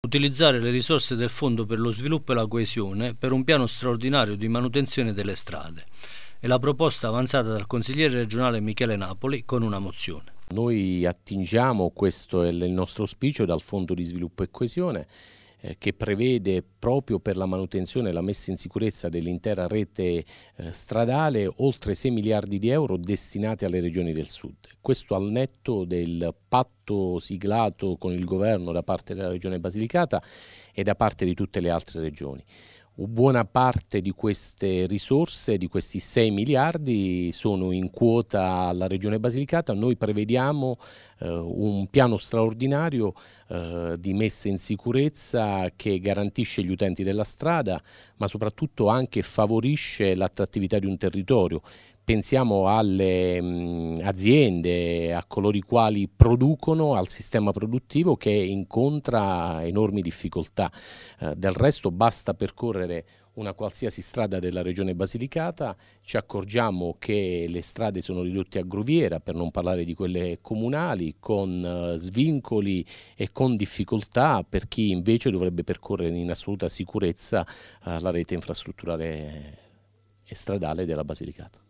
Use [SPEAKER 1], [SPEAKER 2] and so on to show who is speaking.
[SPEAKER 1] Utilizzare le risorse del Fondo per lo sviluppo e la coesione per un piano straordinario di manutenzione delle strade. È la proposta avanzata dal consigliere regionale Michele Napoli con una mozione.
[SPEAKER 2] Noi attingiamo, questo è il nostro auspicio, dal Fondo di sviluppo e coesione eh, che prevede proprio per la manutenzione e la messa in sicurezza dell'intera rete eh, stradale oltre 6 miliardi di euro destinati alle regioni del sud. Questo al netto del patto siglato con il governo da parte della regione Basilicata e da parte di tutte le altre regioni buona parte di queste risorse, di questi 6 miliardi, sono in quota alla Regione Basilicata. Noi prevediamo eh, un piano straordinario eh, di messa in sicurezza che garantisce gli utenti della strada, ma soprattutto anche favorisce l'attrattività di un territorio pensiamo alle mm, aziende, a coloro i quali producono, al sistema produttivo che incontra enormi difficoltà. Eh, del resto basta percorrere percorrere una qualsiasi strada della regione Basilicata, ci accorgiamo che le strade sono ridotte a gruviera, per non parlare di quelle comunali, con eh, svincoli e con difficoltà per chi invece dovrebbe percorrere in assoluta sicurezza eh, la rete infrastrutturale
[SPEAKER 1] e stradale della Basilicata.